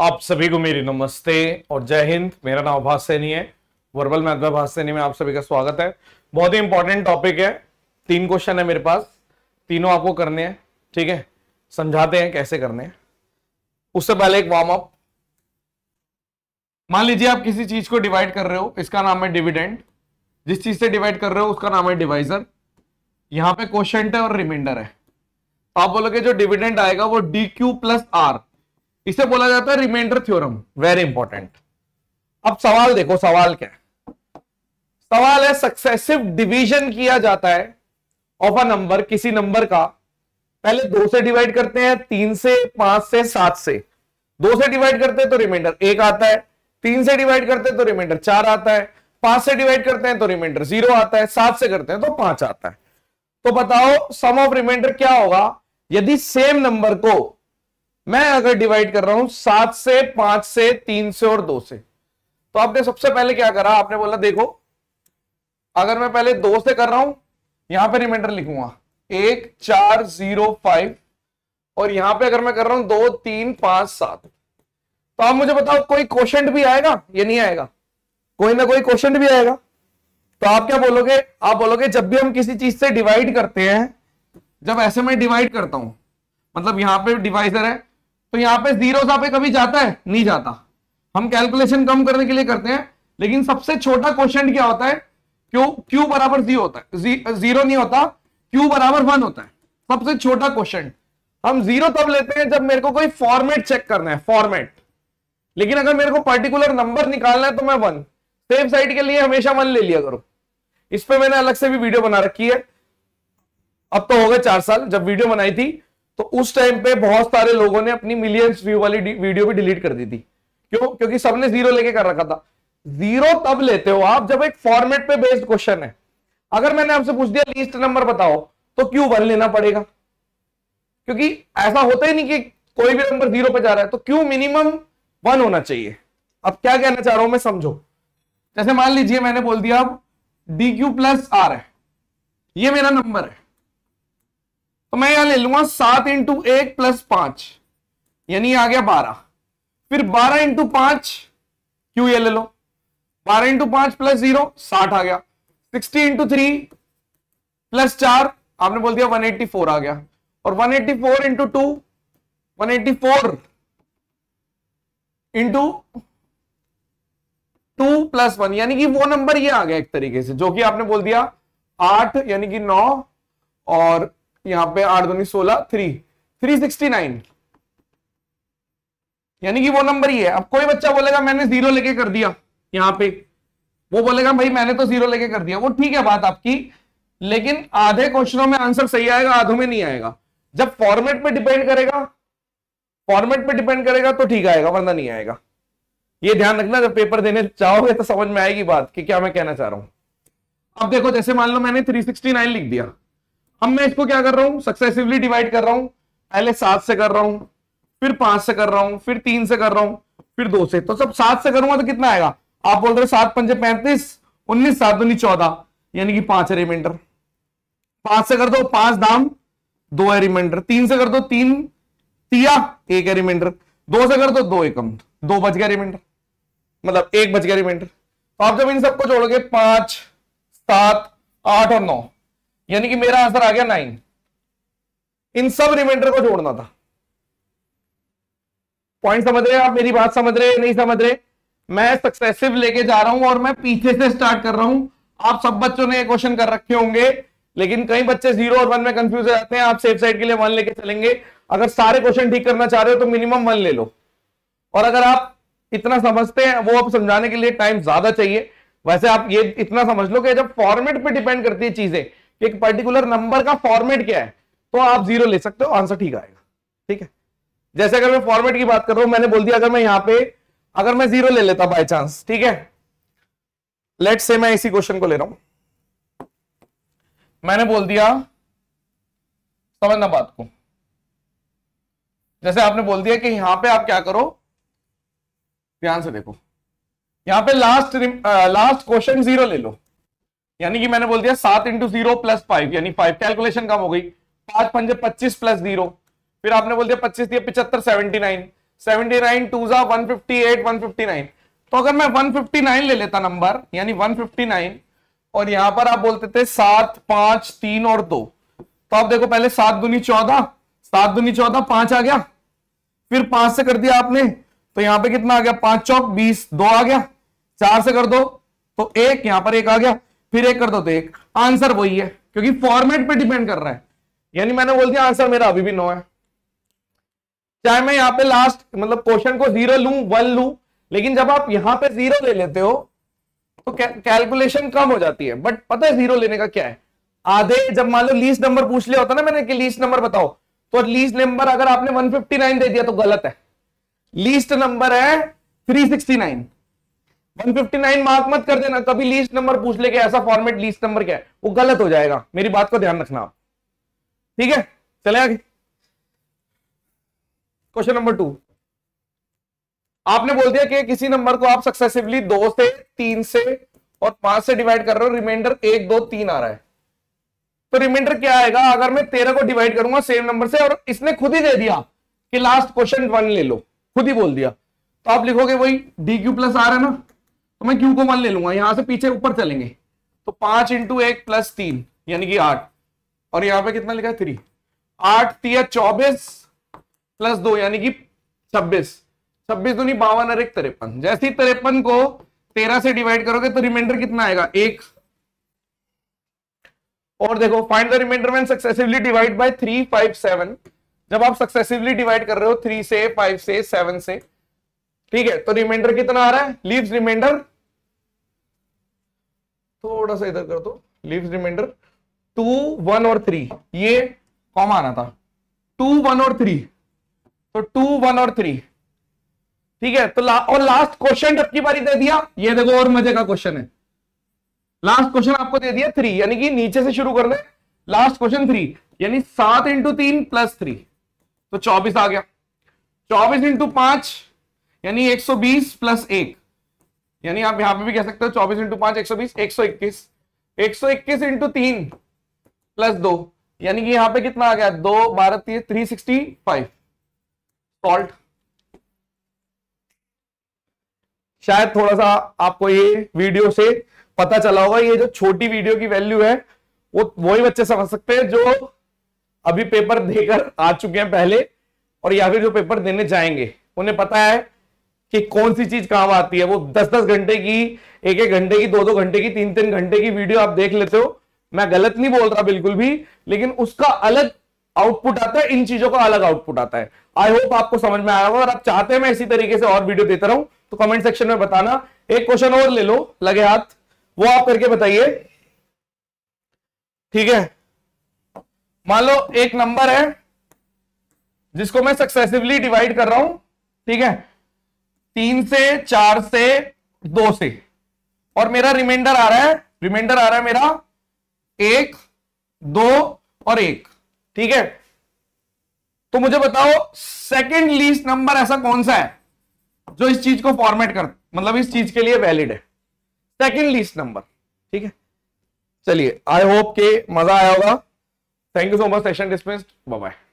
आप सभी को मेरी नमस्ते और जय हिंद मेरा नाम भाष सैनी है वर्बल मैथ में अभाष सैनी में आप सभी का स्वागत है बहुत ही इंपॉर्टेंट टॉपिक है तीन क्वेश्चन है मेरे पास तीनों आपको करने हैं ठीक है समझाते हैं कैसे करने हैं उससे पहले एक वार्म अप मान लीजिए आप किसी चीज को डिवाइड कर रहे हो इसका नाम है डिविडेंट जिस चीज से डिवाइड कर रहे हो उसका नाम है डिवाइजर यहाँ पे क्वेश्चन है और रिमाइंडर है आप बोलोगे जो डिविडेंट आएगा वो डी क्यू प्लस आर इसे बोला जाता है रिमाइंडर थ्योरम वेरी इंपॉर्टेंट अब सवाल देखो सवाल क्या सवाल है सक्सेसिव डिवीजन किया जाता है ऑफ अ नंबर किसी नंबर का पहले दो से डिवाइड करते हैं तीन से पांच से सात से दो से डिवाइड करते हैं तो रिमाइंडर एक आता है तीन से डिवाइड करते हैं तो रिमाइंडर चार आता है पांच से डिवाइड करते हैं तो रिमाइंडर जीरो आता है सात से करते हैं तो पांच आता है तो बताओ सम ऑफ रिमाइंडर क्या होगा यदि सेम नंबर को मैं अगर डिवाइड कर रहा हूं सात से पांच से तीन से और दो से तो आपने सबसे पहले क्या करा आपने बोला देखो अगर मैं पहले दो से कर रहा हूं यहां पे रिमाइंडर लिखूंगा एक चार जीरो फाइव और यहां पे अगर मैं कर रहा हूं दो तीन पांच सात तो आप मुझे बताओ कोई क्वेश्चन भी आएगा या नहीं आएगा कोई ना कोई क्वेश्चन भी आएगा तो आप क्या बोलोगे आप बोलोगे जब भी हम किसी चीज से डिवाइड करते हैं जब ऐसे में डिवाइड करता हूं मतलब यहां पे डिवाइजर है तो यहां पे जीरो पे कभी जाता है नहीं जाता हम कैलकुलेशन कम करने के लिए करते हैं लेकिन सबसे छोटा क्वेश्चन क्या होता है क्यों क्यू बराबर जीरो होता है जी, जीरो नहीं होता क्यू बराबर वन होता है सबसे छोटा क्वेश्चन हम जीरो तब लेते हैं जब मेरे को कोई फॉर्मेट चेक करना है फॉर्मेट लेकिन अगर मेरे को पर्टिकुलर नंबर निकालना है तो मैं वन सेफ साइड के लिए हमेशा वन ले लिया करो इस पर मैंने अलग से भी वीडियो बना रखी है अब तो हो गए चार साल जब वीडियो बनाई थी तो उस टाइम पे बहुत सारे लोगों ने अपनी मिलियंस व्यू वाली वीडियो भी डिलीट कर दी थी क्यों क्योंकि सबने जीरो लेके कर रखा था जीरो तब लेते हो आप जब एक फॉर्मेट पे बेस्ड क्वेश्चन है अगर मैंने आपसे पूछ दिया लिस्ट नंबर बताओ तो क्यू वन लेना पड़ेगा क्योंकि ऐसा होता ही नहीं कि कोई भी नंबर जीरो पे जा रहा है तो क्यू मिनिमम वन होना चाहिए अब क्या कहना चाह रहा हूं मैं समझो जैसे मान लीजिए मैंने बोल दिया अब डी क्यू प्लस आर है ये मेरा नंबर है तो मैं यहां ले लूंगा सात इंटू एक प्लस पांच यानी आ गया बारह फिर बारह इंटू पांच क्यू ये ले लो बारह इंटू पांच प्लस जीरो साठ आ गया सिक्सटी इंटू थ्री प्लस चार आपने बोल दिया वन एट्टी फोर आ गया और one eighty four into two one eighty four into two plus one यानी कि वो नंबर ये आ गया एक तरीके से जो कि आपने बोल दिया आठ यानी कि नौ और यहां पे आठ दूनी सोलह थ्री थ्री सिक्सटी नाइन यानी कि वो नंबर ही है अब कोई बच्चा बोलेगा मैंने जीरो लेके कर दिया यहां पे वो बोलेगा भाई मैंने तो जीरो लेके कर दिया वो ठीक है बात आपकी लेकिन आधे क्वेश्चनों में आंसर सही आएगा आधों में नहीं आएगा जब फॉर्मेट पे डिपेंड करेगा फॉर्मेट पे डिपेंड करेगा तो ठीक आएगा वरना नहीं आएगा ये ध्यान रखना जब पेपर देने चाहोगे तो समझ में आएगी बात कि क्या मैं कहना चाह रहा हूं अब देखो जैसे मान लो मैंने 369 लिख दिया अब मैं इसको क्या कर रहा हूं सक्सेसिवली डिवाइड कर रहा हूं पहले सात से कर रहा हूं फिर पांच से कर रहा हूं फिर तीन से कर रहा हूं फिर दो से तो सब सात से करूंगा तो कितना आएगा आप बोल रहे हो सात पंजे पैंतीस उन्नीस सात उन्नीस चौदह यानी कि पांच है रिमाइंडर पांच से कर दो पांच दाम दो है रिमाइंडर तीन से कर दो तीन तिया एक है रिमाइंडर दो से कर दो दो एकम दो बच गया रिमाइंडर मतलब एक बच गया रिमाइंडर तो आप जब इन सबको जोड़ोगे पांच सात आठ और नौ यानी कि मेरा आंसर आ गया नाइन इन सब रिमाइंडर को जोड़ना था पॉइंट समझ रहे हैं आप मेरी बात समझ रहे हैं नहीं समझ रहे मैं सक्सेसिव लेके जा रहा हूं और मैं पीछे से स्टार्ट कर रहा हूं आप सब बच्चों ने क्वेश्चन कर रखे होंगे लेकिन कई बच्चे जीरो और वन में कंफ्यूज हो जाते हैं आप सेफ साइड के लिए वन लेके चलेंगे अगर सारे क्वेश्चन ठीक करना चाह रहे हो तो मिनिमम वन ले लो और अगर आप इतना समझते हैं वो आप समझाने के लिए टाइम ज्यादा चाहिए वैसे आप ये इतना समझ लो कि जब फॉर्मेट पे डिपेंड करती है चीजें एक पर्टिकुलर नंबर का फॉर्मेट क्या है तो आप जीरो ले सकते हो आंसर ठीक आएगा ठीक है जैसे अगर मैं फॉर्मेट की बात कर रहा हूं मैंने बोल दिया अगर मैं यहां पे अगर मैं जीरो ले लेता बाय चांस ठीक है लेट से मैं इसी क्वेश्चन को ले रहा हूं मैंने बोल दिया समझना बात को जैसे आपने बोल दिया कि यहां पे आप क्या करो ध्यान से देखो यहां पे लास्ट लास्ट क्वेश्चन जीरो ले लो यानी कि मैंने बोल दिया सात इंटू जीरो प्लस फाइव यानी फाइव कैलकुलेशन कम हो गई पांच पंजे पच्चीस प्लस जीरो फिर आपने बोल दिया पच्चीस दिया पिछहत्तर seventy nine seventy nine to जा one fifty eight one fifty nine तो अगर मैं वन फिफ्टी नाइन ले लेता नंबर यानी वन फिफ्टी नाइन और यहां पर आप बोलते थे सात पांच तीन और दो तो आप देखो पहले सात दुनी चौदह सात दुनी चौदह पांच आ गया फिर पांच से कर दिया आपने तो यहां पे कितना आ गया पांच चौक बीस दो आ गया चार से कर दो तो एक यहां पर एक आ गया फिर एक कर दो तो एक आंसर वही है क्योंकि फॉर्मेट पे डिपेंड कर रहा है यानी मैंने बोल दिया आंसर मेरा अभी भी नो है चाहे मैं यहाँ पे लास्ट मतलब क्वेश्चन को जीरो लू वन लू लेकिन जब आप यहां पे जीरो ले लेते हो तो कैलकुलेशन कम हो जाती है बट पता है जीरो लेने का क्या है आधे जब मान लो लीस्ट नंबर पूछ लिया होता ना मैंने कि लीस्ट नंबर बताओ तो लीस्ट नंबर अगर आपने 159 दे दिया तो गलत है लीस्ट नंबर है 369 159 मार्क मत कर देना कभी लीस्ट नंबर पूछ लेके ऐसा फॉर्मेट लीस्ट नंबर क्या है वो गलत हो जाएगा मेरी बात का ध्यान रखना आप ठीक है चले आगे क्वेश्चन नंबर टू आपने बोल दिया कि किसी नंबर को आप सक्सेसिवली दो से तीन से और पांच से डिवाइड कर रहे हो रिमाइंडर एक दो तीन आ रहा है तो रिमाइंडर क्या आएगा अगर मैं तेरह को डिवाइड करूंगा सेम नंबर से और इसने खुद ही दे दिया कि लास्ट क्वेश्चन वन ले लो खुद ही बोल दिया तो आप लिखोगे वही डी क्यू प्लस आर है ना तो मैं क्यू को वन ले लूंगा यहां से पीछे ऊपर चलेंगे तो पांच इंटू एक प्लस तीन यानी कि आठ और यहां पे कितना लिखा है थ्री आठ तीन चौबीस प्लस दो यानी कि छब्बीस छब्बीस दूनी बावन और एक तिरपन जैसे ही तिरपन को तेरह से डिवाइड करोगे तो रिमाइंडर कितना आएगा एक और देखो find the remainder man successively divide by three five seven जब आप सक्सेसिवली डिवाइड कर रहे हो थ्री से फाइव से सेवन से ठीक है तो रिमाइंडर कितना आ रहा है लीव्स रिमाइंडर थोड़ा सा इधर कर दो लीव रिमाइंडर टू वन और थ्री ये कॉम आना था टू वन और थ्री तो टू वन और थ्री ठीक है तो ला, और लास्ट क्वेश्चन आपकी बारी दे दिया ये देखो और मजे का क्वेश्चन है लास्ट क्वेश्चन आपको दे दिया थ्री यानी कि नीचे से शुरू कर है लास्ट क्वेश्चन थ्री यानी सात इंटू तीन प्लस थ्री तो चौबीस आ गया चौबीस इंटू पांच यानी एक सौ बीस प्लस एक यानी आप यहां पे भी कह सकते हो चौबीस इंटू पांच एक सौ बीस एक सौ इक्कीस एक सौ इक्कीस इंटू तीन प्लस दो यानी कि यहां पे कितना आ गया दो बारह तीस थ्री सिक्सटी फाइव सॉल्ट शायद थोड़ा सा आपको ये वीडियो से पता चला होगा ये जो छोटी वीडियो की वैल्यू है वो वही बच्चे समझ सकते हैं जो अभी पेपर देकर आ चुके हैं पहले और या फिर जो पेपर देने जाएंगे उन्हें पता है कि कौन सी चीज काम आती है वो दस दस घंटे की एक एक घंटे की दो दो घंटे की तीन तीन घंटे की वीडियो आप देख लेते हो मैं गलत नहीं बोल रहा बिल्कुल भी लेकिन उसका अलग आउटपुट आता है इन चीजों का अलग आउटपुट आता है आई होप आपको समझ में आया होगा और आप चाहते हैं मैं इसी तरीके से और वीडियो देता रहूं तो कमेंट सेक्शन में बताना एक क्वेश्चन और ले लो लगे हाथ वो आप करके बताइए ठीक है मान लो एक नंबर है जिसको मैं सक्सेसिवली डिवाइड कर रहा हूं ठीक है तीन से चार से दो से और मेरा रिमाइंडर आ रहा है रिमाइंडर आ रहा है मेरा एक दो और एक ठीक है तो मुझे बताओ सेकंड लीस्ट नंबर ऐसा कौन सा है जो इस चीज को फॉर्मेट कर मतलब इस चीज के लिए वैलिड है सेकंड लीस्ट नंबर ठीक है चलिए आई होप के मजा आया होगा thank you so much session dismissed bye